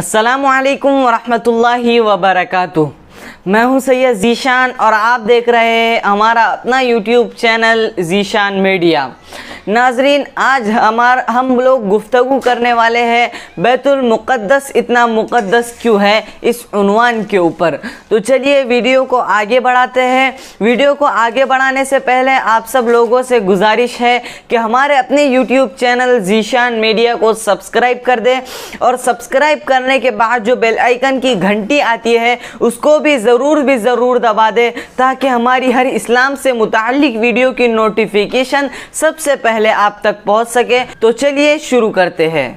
السلام علیکم ورحمۃ اللہ وبرکاتہ میں ہوں سید ذیشان اور آپ دیکھ رہے ہیں ہمارا اپنا یوٹیوب چینل ذیشان میڈیا ناظرین آج ہمار ہم لوگ گفتگو کرنے والے ہیں بیت المقدس اتنا مقدس کیوں ہے اس عنوان کے اوپر تو چلیے ویڈیو کو آگے بڑھاتے ہیں ویڈیو کو آگے بڑھانے سے پہلے آپ سب لوگوں سے گزارش ہے کہ ہمارے اپنے یوٹیوب چینل زیشان میڈیا کو سبسکرائب کر دیں اور سبسکرائب کرنے کے بعد جو بیل آئیکن کی گھنٹی آتی ہے اس کو بھی ضرور بھی ضرور دبا دیں تاکہ ہماری ہر اسلام سے متعلق ویڈیو کی نوٹیفیکیشن سب سے پہلے پہلے آپ تک پہنچ سکے تو چلیے شروع کرتے ہیں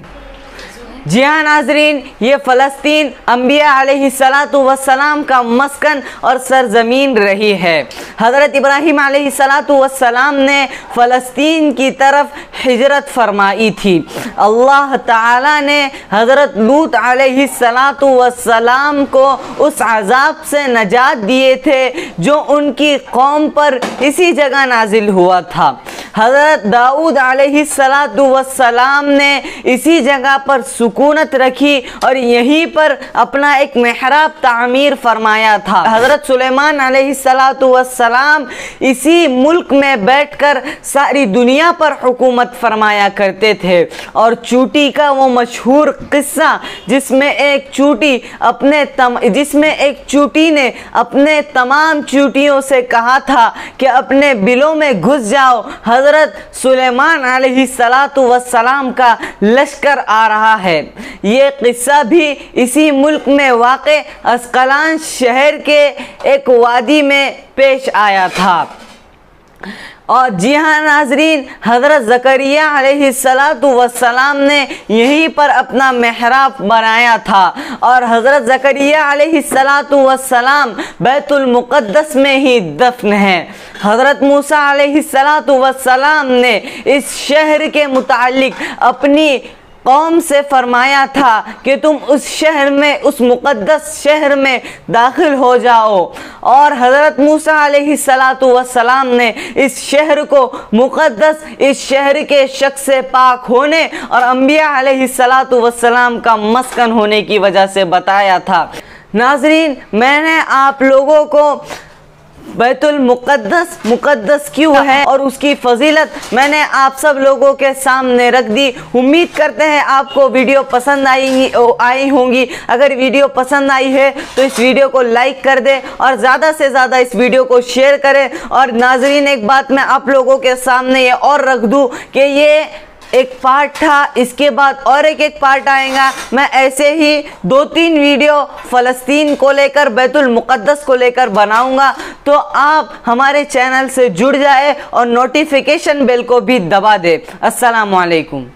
جی ہاں ناظرین یہ فلسطین انبیاء علیہ السلام کا مسکن اور سرزمین رہی ہے حضرت ابراہیم علیہ السلام وسلام نے فلسطین کی طرف ہجرت فرمائی تھی اللہ تعالیٰ نے حضرت لوت علیہ السلام وسلام کو اس عذاب سے نجات دیے تھے جو ان کی قوم پر اسی جگہ نازل ہوا تھا حضرت داؤد علیہ السلام والسلام نے اسی جگہ پر سکونت رکھی اور یہیں پر اپنا ایک محراب تعمیر فرمایا تھا حضرت سلیمان علیہ السلام والسلام اسی ملک میں بیٹھ کر ساری دنیا پر حکومت فرمایا کرتے تھے اور چوٹی کا وہ مشہور قصہ جس میں ایک چوٹی اپنے جس میں ایک چوٹی نے اپنے تمام چوٹیوں سے کہا تھا کہ اپنے بلوں میں گھس جاؤ حضرت حضرت سلیمان علیہ السلام کا لشکر آ رہا ہے یہ قصہ بھی اسی ملک میں واقع اسقلان شہر کے ایک وادی میں پیش آیا تھا اور جی ہاں ناظرین حضرت زکریہ علیہ السلام والسلام نے یہیں پر اپنا محراب بنایا تھا اور حضرت زکریہ علیہ السلام بیت المقدس میں ہی دفن ہے حضرت موسیٰ علیہ السلام نے اس شہر کے متعلق اپنی قوم سے فرمایا تھا کہ تم اس شہر میں اس مقدس شہر میں داخل ہو جاؤ اور حضرت موسیٰ علیہ السلام نے اس شہر کو مقدس اس شہر کے شخص پاک ہونے اور انبیاء علیہ السلام کا مسکن ہونے کی وجہ سے بتایا تھا ناظرین میں نے آپ لوگوں کو بیت المقدس مقدس کیوں ہے اور اس کی فضیلت میں نے آپ سب لوگوں کے سامنے رکھ دی امید کرتے ہیں آپ کو ویڈیو پسند آئی آئی ہوں گی اگر ویڈیو پسند آئی ہے تو اس ویڈیو کو لائک کر دے اور زیادہ سے زیادہ اس ویڈیو کو شیئر کرے اور ناظرین ایک بات میں آپ لوگوں کے سامنے یہ اور رکھ دوں کہ یہ ایک پارٹ تھا اس کے بعد اور ایک ایک پارٹ آئے گا میں ایسے ہی دو تین ویڈیو فلسطین کو لے کر بیت المقدس کو لے کر بناؤں گا تو آپ ہمارے چینل سے جڑ جائے اور نوٹیفیکیشن بیل کو بھی دبا دے السلام علیکم